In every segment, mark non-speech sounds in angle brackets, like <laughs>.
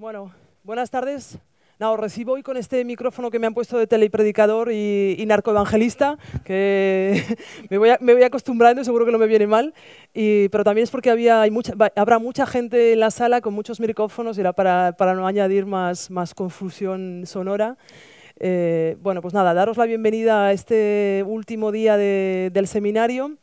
Bueno, buenas tardes. No, os recibo hoy con este micrófono que me han puesto de telepredicador y, narcoevangelista, que <laughs> me voy, acostumbrando y seguro que no me viene mal, y, pero también es porque habrá mucha gente en la sala con muchos micrófonos y era para, no añadir más, confusión sonora. Eh, bueno, pues nada, daros la bienvenida a este último día del seminario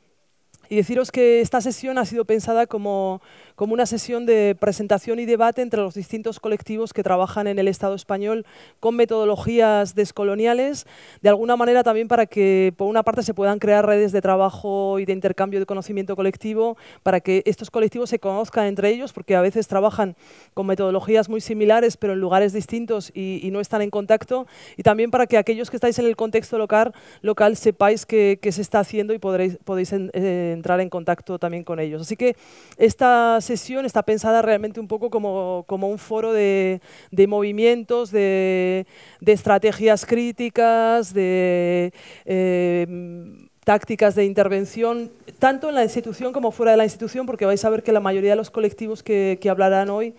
y deciros que esta sesión ha sido pensada como como una sesión de presentación y debate entre los distintos colectivos que trabajan en el Estado español con metodologías descoloniales, de alguna manera también para que, por una parte, se puedan crear redes de trabajo y de intercambio de conocimiento colectivo, para que estos colectivos se conozcan entre ellos, porque a veces trabajan con metodologías muy similares, pero en lugares distintos y, no están en contacto, y también para que aquellos que estáis en el contexto local, local sepáis qué se está haciendo y podréis, podéis eh, entrar en contacto también con ellos. Así que estas sesión está pensada realmente un poco como, un foro de, movimientos, de, estrategias críticas, de em, tácticas de intervención, tanto en la institución como fuera de la institución, porque vais a ver que la mayoría de los colectivos que hablarán hoy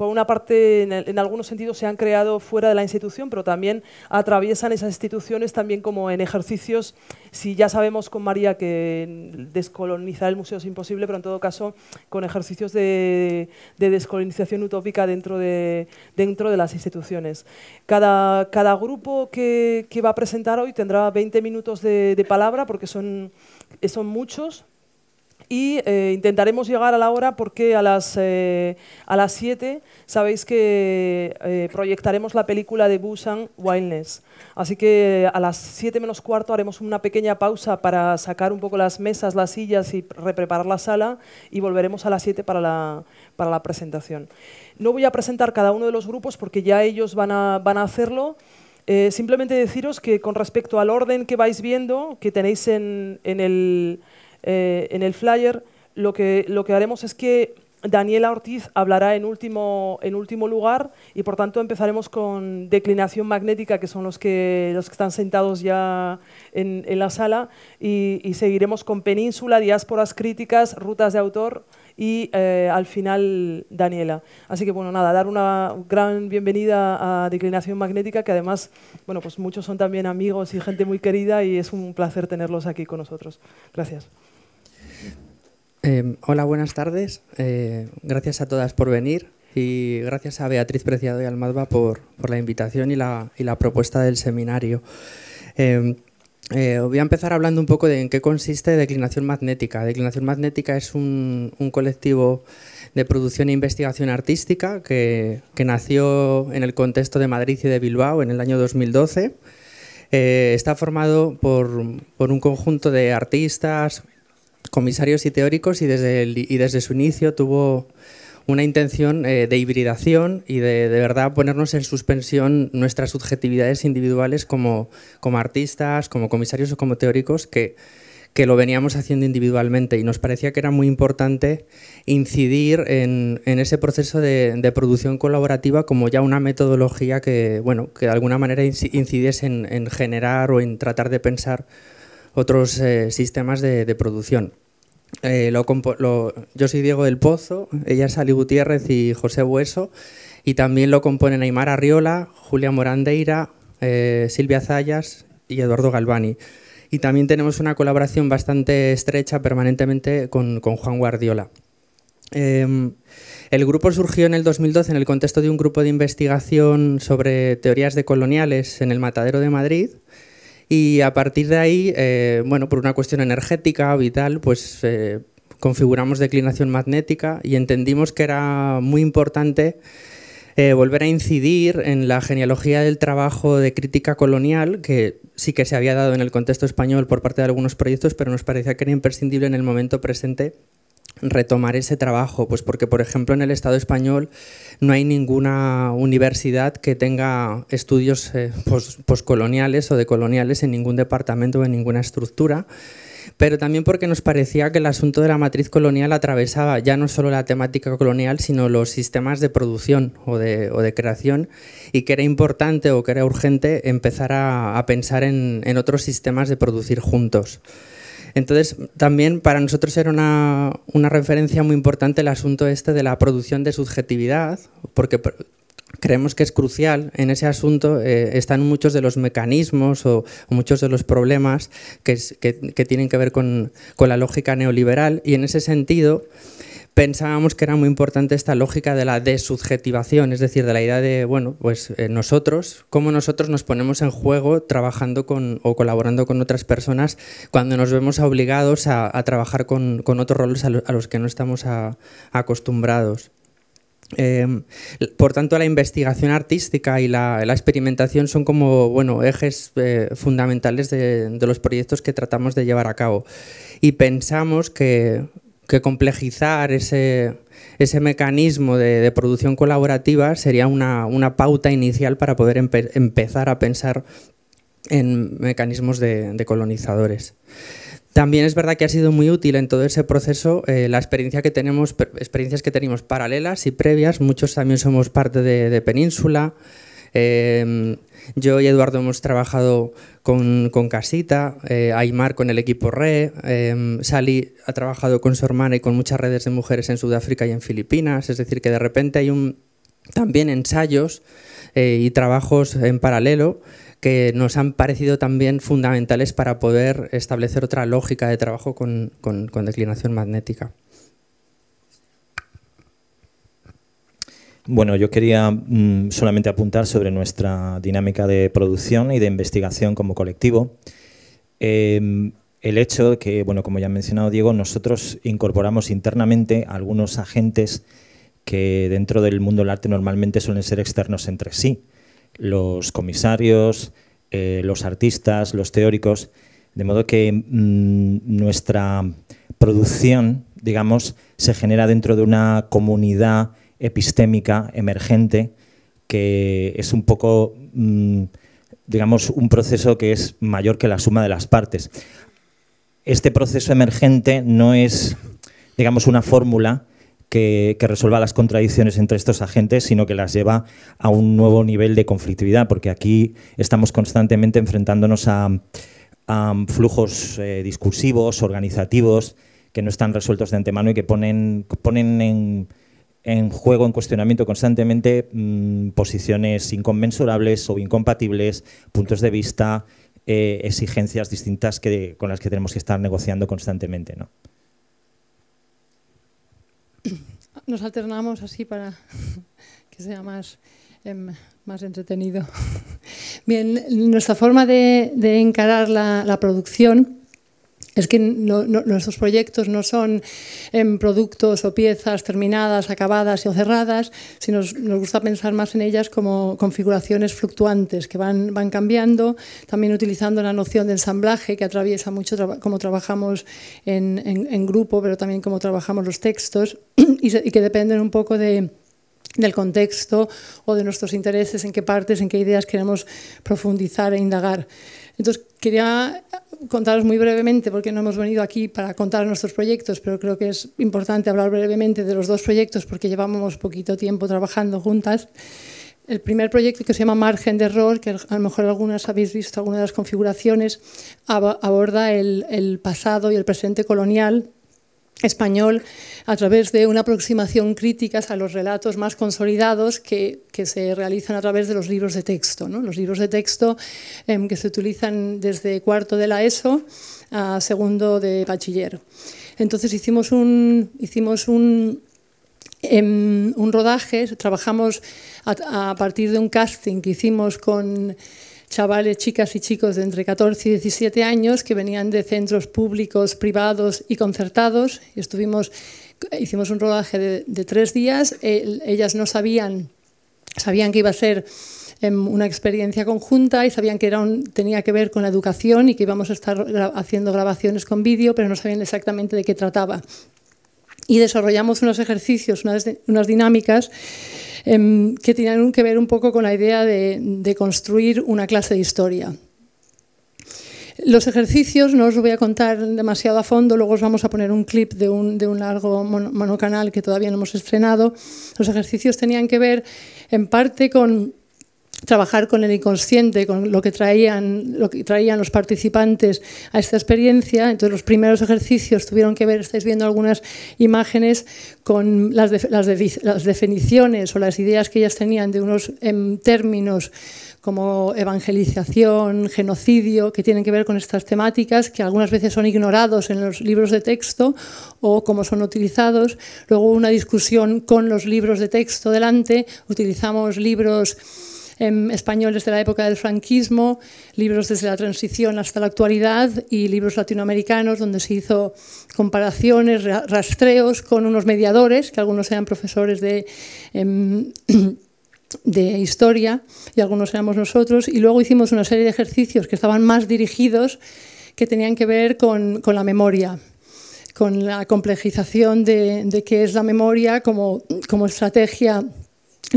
por una parte, en, algunos sentidos se han creado fuera de la institución, pero también atraviesan esas instituciones también como en ejercicios. Si ya sabemos con María que descolonizar el museo es imposible, pero en todo caso con ejercicios de, descolonización utópica dentro de, dentro de las instituciones. Cada, cada grupo que, va a presentar hoy tendrá 20 minutos de, de palabra, porque son, son muchos, y eh, intentaremos llegar a la hora porque a las, eh, a las 7 sabéis que eh, proyectaremos la película de Busan Wildness. Así que a las 7 menos cuarto haremos una pequeña pausa para sacar un poco las mesas, las sillas y repreparar la sala y volveremos a las 7 para la, para la presentación. No voy a presentar cada uno de los grupos porque ya ellos van a, van a hacerlo. simplemente deciros que con respecto al orden que vais viendo, que tenéis en, en, el, eh, en el flyer, lo que, lo que haremos es que Daniela Ortiz hablará en último, en último lugar y por tanto empezaremos con declinación magnética, que son los que, los que están sentados ya en, la sala, y seguiremos con península, diásporas críticas, rutas de autor y eh, al final Daniela. Así que bueno, nada, dar una gran bienvenida a Declinación Magnética, que además, bueno, pues muchos son también amigos y gente muy querida y es un placer tenerlos aquí con nosotros. Gracias. Em, hola, buenas tardes. Eh, gracias a todas por venir y gracias a Beatriz Preciado y al por, por la invitación y la, propuesta del seminario. Em, eh, voy a empezar hablando un poco de en qué consiste Declinación Magnética. Declinación Magnética es un, colectivo de producción e investigación artística que, nació en el contexto de Madrid y de Bilbao en el año 2012. Eh, está formado por, un conjunto de artistas, comisarios y teóricos y desde su inicio tuvo una intención eh, de hibridación y de, verdad ponernos en suspensión nuestras subjetividades individuales como, artistas, como comisarios o como teóricos que, lo veníamos haciendo individualmente y nos parecía que era muy importante incidir en, ese proceso de, producción colaborativa como ya una metodología que, bueno, que de alguna manera incidiese en, generar o en tratar de pensar otros eh, sistemas de, de producción. Eh, yo soy Diego del Pozo, ella es Ali Gutiérrez y José Bueso, y también lo componen Aymara Riola, Julia Morandeira, eh, Silvia Zayas y Eduardo Galvani. Y también tenemos una colaboración bastante estrecha permanentemente con, Juan Guardiola. Em, el grupo surgió en el 2012 en el contexto de un grupo de investigación sobre teorías de coloniales en el Matadero de Madrid, y a partir de ahí, eh, bueno, por una cuestión energética, vital, pues eh, configuramos declinación magnética y entendimos que era muy importante eh, volver a incidir en la genealogía del trabajo de crítica colonial, que sí que se había dado en el contexto español por parte de algunos proyectos, pero nos parecía que era imprescindible en el momento presente retomar ese trabajo? Pues porque, por ejemplo, en el Estado español no hay ninguna universidad que tenga estudios eh, poscoloniales o decoloniales en ningún departamento o en ninguna estructura pero también porque nos parecía que el asunto de la matriz colonial atravesaba ya no solo la temática colonial, sino los sistemas de producción o de, creación, y que era importante o que era urgente empezar a, pensar en otros sistemas de producir juntos. Entonces, también para nosotros era una, referencia muy importante el asunto este de la producción de subjetividad, porque creemos que es crucial en ese asunto eh, están muchos de los mecanismos o, muchos de los problemas que, tienen que ver con, con, la lógica neoliberal y en ese sentido pensábamos que era muy importante esta lógica de la desubjetivación, es decir, de la idea de, bueno, pues eh, nosotros, cómo nosotros nos ponemos en juego trabajando o colaborando con otras personas cuando nos vemos obligados a, trabajar con, otros roles a, los que no estamos acostumbrados. Em, por tanto, la investigación artística y la, experimentación son como bueno, ejes eh, fundamentales de, de los proyectos que tratamos de llevar a cabo. Y pensamos que que complejizar ese, mecanismo de, producción colaborativa sería una, pauta inicial para poder empezar a pensar en mecanismos de, colonizadores. También es verdad que ha sido muy útil en todo ese proceso eh, la experiencia que tenemos, experiencias que tenemos paralelas y previas. Muchos también somos parte de Península, Em, yo y Eduardo hemos trabajado con, con Casita, eh, Aymar con el equipo RE, em, Sally ha trabajado con su hermana y con muchas redes de mujeres en Sudáfrica y en Filipinas, es decir, que de repente hay también ensayos eh, y trabajos en paralelo que nos han parecido también fundamentales para poder establecer otra lógica de trabajo con declinación magnética. Bueno, yo quería mm, solamente apuntar sobre nuestra dinámica de producción y de investigación como colectivo. Em, el hecho de que, bueno, como ya ha mencionado Diego, nosotros incorporamos internamente algunos agentes que dentro del mundo del arte normalmente suelen ser externos entre sí. Los comisarios, eh, los artistas, los teóricos. De modo que mm, nuestra producción, digamos, se genera dentro de una comunidad epistémica, emergente, que es un poco, mm, digamos, un proceso que es mayor que la suma de las partes. Este proceso emergente no es, digamos, una fórmula que, resuelva las contradicciones entre estos agentes, sino que las lleva a un nuevo nivel de conflictividad, porque aquí estamos constantemente enfrentándonos a, flujos eh, discursivos, organizativos, que no están resueltos de antemano y que ponen, ponen en en juego, en cuestionamiento constantemente mm, posiciones inconmensurables o incompatibles, puntos de vista, eh, exigencias distintas que, con las que tenemos que estar negociando constantemente. <clears throat> Nos alternamos así para <laughs> que sea más, em, más entretenido. <laughs> Bien, nuestra forma de, encarar la, la producción es que nuestros proyectos no son en em, productos o piezas terminadas, acabadas o cerradas, sino nos, gusta pensar más en ellas como configuraciones fluctuantes que van, van cambiando, también utilizando la noción de ensamblaje que atraviesa mucho como trabajamos en, grupo, pero también cómo trabajamos los textos <clears throat> y que dependen un poco de del contexto o de nuestros intereses, en qué partes, en qué ideas queremos profundizar e indagar. Entonces, quería contaros muy brevemente, porque no hemos venido aquí para contar nuestros proyectos, pero creo que es importante hablar brevemente de los dos proyectos porque llevamos poquito tiempo trabajando juntas. El primer proyecto que se llama Margen de Error, que a lo mejor algunas habéis visto alguna de las configuraciones, aborda el pasado y el presente colonial español a través de una aproximación crítica a los relatos más consolidados que, se realizan a través de los libros de texto. Los libros de texto em, que se utilizan desde cuarto de la ESO a segundo de bachillero. Entonces hicimos un, hicimos un, em, un rodaje, trabajamos a partir de un casting que hicimos con chavales, chicas y chicos de entre 14 y 17 años que venían de centros públicos, privados y concertados. Y estuvimos, hicimos un rodaje de, tres días. ellas no sabían, sabían que iba a ser em, una experiencia conjunta y sabían que era un, tenía que ver con la educación y que íbamos a estar haciendo grabaciones con vídeo, pero no sabían exactamente de qué trataba. Y desarrollamos unos ejercicios, unas dinámicas Em, que tienen que ver un poco con la idea de, construir una clase de historia. Los ejercicios no os voy a contar demasiado a fondo, luego os vamos a poner un clip de un, de un largo monocanal que todavía no hemos estrenado. Los ejercicios tenían que ver en parte con trabajar con el inconsciente, con lo que traían, lo que traían los participantes a esta experiencia. Entonces los primeros ejercicios tuvieron que ver, estáis viendo algunas imágenes con las, las, definiciones o las ideas que ellas tenían de unos em, términos como evangelización, genocidio, que tienen que ver con estas temáticas que algunas veces son ignorados en los libros de texto o como son utilizados. Luego una discusión con los libros de texto delante, utilizamos libros Em, españoles de la época del franquismo, libros desde la transición hasta la actualidad y libros latinoamericanos donde se hizo comparaciones, rastreos con unos mediadores, que algunos eran profesores de... Em, <clears throat> de historia y algunos éramos nosotros y luego hicimos una serie de ejercicios que estaban más dirigidos que tenían que ver con, la memoria, con la complejización de, qué es la memoria como, como estrategia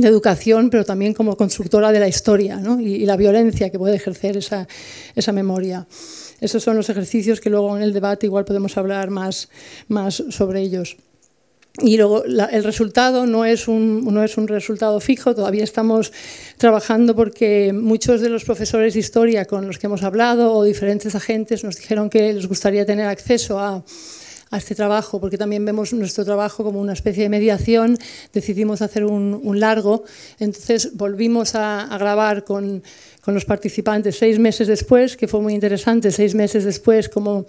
de educación, pero también como constructora de la historia ¿no? y, la violencia que puede ejercer esa, esa, memoria. Esos son los ejercicios que luego en el debate igual podemos hablar más, más sobre ellos. Y luego el resultado no es, un, no es un resultado fijo, todavía estamos trabajando porque muchos de los profesores de historia con los que hemos hablado o diferentes agentes nos dijeron que les gustaría tener acceso a, a este trabajo, porque también vemos nuestro trabajo como una especie de mediación, decidimos hacer un, largo, entonces volvimos a, grabar con, con, los participantes seis meses después, que fue muy interesante, seis meses después, como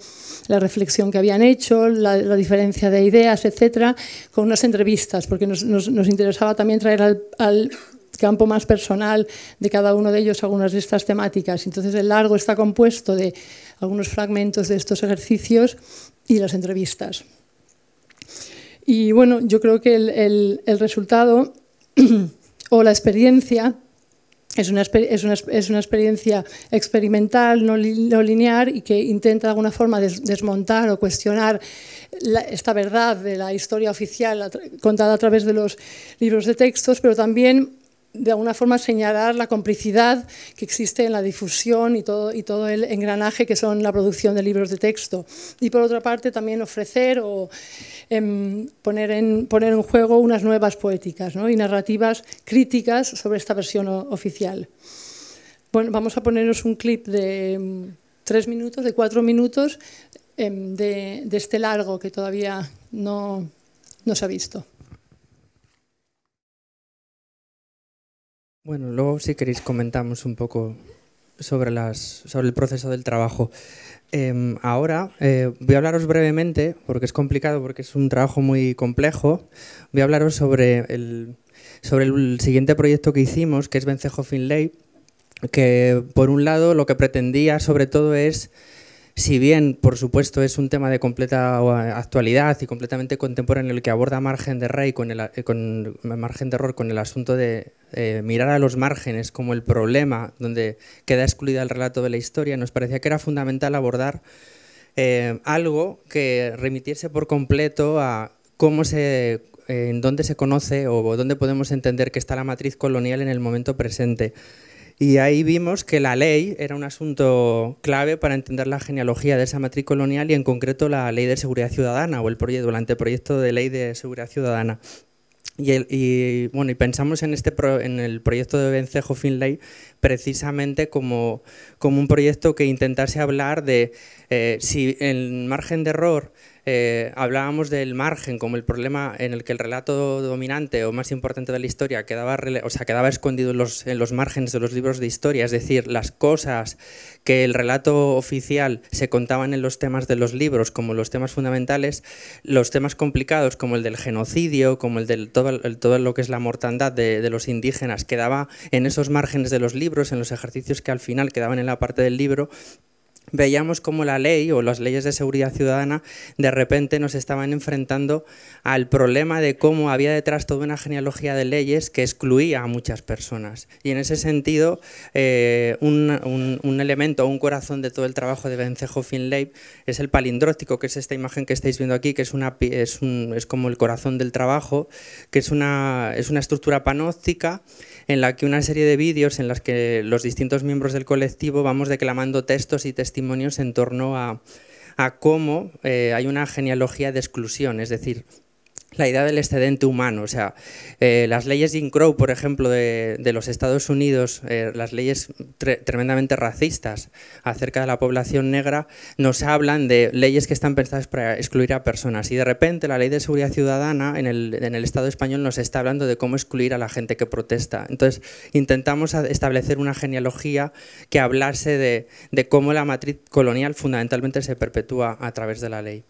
la reflexión que habían hecho, la, diferencia de ideas, etcétera, con unas entrevistas, porque nos, nos, interesaba también traer al, al campo más personal de cada uno de ellos algunas de estas temáticas. Entonces el largo está compuesto de algunos fragmentos de estos ejercicios y las entrevistas. Y bueno, yo creo que el, resultado <clears throat> o la experiencia es una, es, una, experiencia experimental, no, lineal, y que intenta de alguna forma desmontar o cuestionar esta verdad de la historia oficial contada a través de los libros de textos, pero también de alguna forma señalar la complicidad que existe en la difusión y todo, y todo el engranaje que son la producción de libros de texto. Y por otra parte también ofrecer o em, poner, en, poner en juego unas nuevas poéticas y narrativas críticas sobre esta versión oficial. Bueno, vamos a ponernos un clip de em, tres minutos, de cuatro minutos, em, de, este largo que todavía no se ha visto. Bueno, luego si queréis comentamos un poco sobre, las, el proceso del trabajo. Em, ahora eh, voy a hablaros brevemente, porque es complicado, porque es un trabajo muy complejo. Voy a hablaros sobre el, sobre el siguiente proyecto que hicimos, que es Vencejo Finlay, que por un lado lo que pretendía sobre todo es si bien, por supuesto, es un tema de completa uh, actualidad y completamente contemporáneo el que aborda margen de rey con el eh, margen de error con el asunto de eh, mirar a los márgenes como el problema donde queda excluida el relato de la historia, nos parecía que era fundamental abordar eh, algo que remitiese por completo a cómo se en dónde se conoce o dónde podemos entender que está la matriz colonial en el momento presente. Y ahí vimos que la ley era un asunto clave para entender la genealogía de esa matriz colonial y en concreto la ley de seguridad ciudadana o el, proyecto, el anteproyecto de ley de seguridad ciudadana. Y, bueno, y pensamos en, este en el proyecto de Vencejo Finlay precisamente como, como un proyecto que intentase hablar de eh, si el margen de error eh, hablábamos del margen como el problema en el que el relato dominante o más importante de la historia quedaba, o sea, quedaba escondido en los, márgenes de los libros de historia, es decir, las cosas que el relato oficial se contaban en los temas de los libros como los temas fundamentales, los temas complicados como el del genocidio, como el de todo, todo lo que es la mortandad de, de los indígenas, quedaba en esos márgenes de los libros, en los ejercicios que al final quedaban en la parte del libro, veíamos cómo la ley o las leyes de seguridad ciudadana de repente nos estaban enfrentando al problema de cómo había detrás toda una genealogía de leyes que excluía a muchas personas. Y en ese sentido, eh, un, un, elemento, un corazón de todo el trabajo de Vencejo Finlay es el palindrótico, que es esta imagen que estáis viendo aquí, que es, una, es, como el corazón del trabajo, que es una, es una estructura panóptica en la que una serie de vídeos en las que los distintos miembros del colectivo vamos declamando textos y testimonios en torno a, cómo eh, hay una genealogía de exclusión, es decir, la idea del excedente humano. O sea, eh, las leyes Jim Crow, por ejemplo, de, los Estados Unidos, eh, las leyes tremendamente racistas acerca de la población negra, nos hablan de leyes que están pensadas para excluir a personas. Y de repente la ley de seguridad ciudadana en el, Estado español nos está hablando de cómo excluir a la gente que protesta. Entonces, intentamos establecer una genealogía que hablase de cómo la matriz colonial fundamentalmente se perpetúa a través de la ley.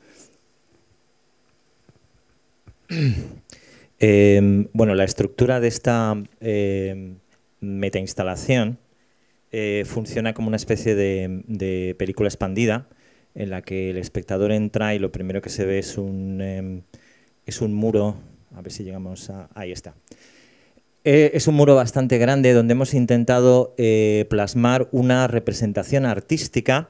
<clears throat> Em, bueno, la estructura de esta em, eh, metainstalación funciona como una especie de, película expandida en la que el espectador entra y lo primero que se ve es un, em, es un muro. A ver si llegamos a... Ahí está. Eh, es un muro bastante grande donde hemos intentado eh, plasmar una representación artística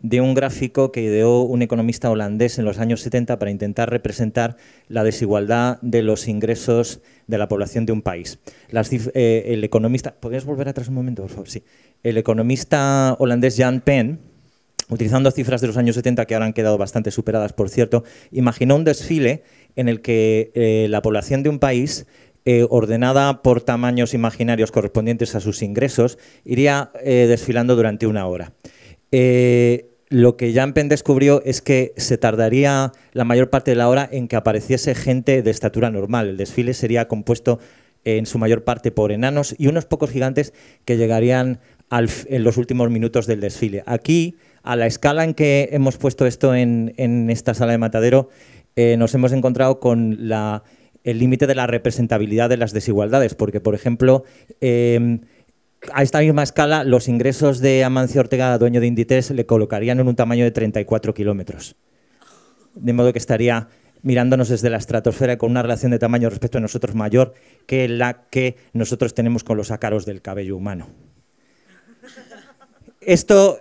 de un gráfico que ideó un economista holandés en los años 70 para intentar representar la desigualdad de los ingresos de la población de un país. Eh, el economista, volver atrás un momento, por favor? Sí. El economista holandés Jan Penn, utilizando cifras de los años 70 que ahora han quedado bastante superadas, por cierto, imaginó un desfile en el que eh, la población de un país eh, ordenada por tamaños imaginarios correspondientes a sus ingresos, iría desfilando durante una hora lo que Jampen descubrió es que se tardaría la mayor parte de la hora en que apareciese gente de estatura normal. El desfile sería compuesto eh, en su mayor parte por enanos y unos pocos gigantes que llegarían en los últimos minutos del desfile. Aquí, a la escala en que hemos puesto esto en, esta sala de matadero, eh, nos hemos encontrado con el límite de la representabilidad de las desigualdades, porque, por ejemplo, eh, a esta misma escala, los ingresos de Amancio Ortega, dueño de Inditex, le colocarían en un tamaño de 34 kilómetros. De modo que estaría mirándonos desde la estratosfera con una relación de tamaño respecto a nosotros mayor que la que nosotros tenemos con los ácaros del cabello humano. Esto,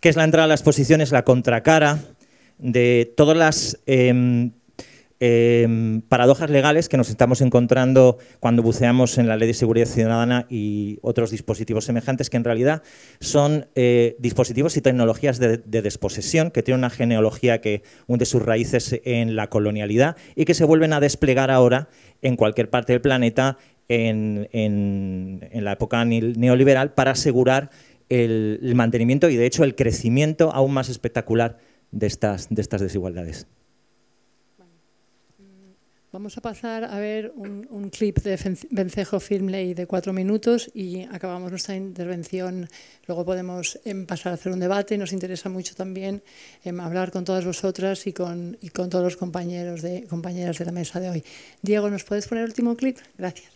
que es la entrada a las posiciones, la contracara de todas las em, Em, paradojas legales que nos estamos encontrando cuando buceamos en la Ley de Seguridad Ciudadana y otros dispositivos semejantes, que en realidad son eh, dispositivos y tecnologías de, desposesión, que tienen una genealogía que hunde sus raíces en la colonialidad y que se vuelven a desplegar ahora en cualquier parte del planeta en, la época neoliberal para asegurar el, mantenimiento y, de hecho, el crecimiento aún más espectacular de estas desigualdades. Vamos a pasar a ver un, clip de Vencejo Filmley de cuatro minutos y acabamos nuestra intervención. Luego podemos em, pasar a hacer un debate. Nos interesa mucho también em, hablar con todas vosotras y con, y con, todos los compañeros de compañeras de la mesa de hoy. Diego, ¿nos puedes poner el último clip? Gracias.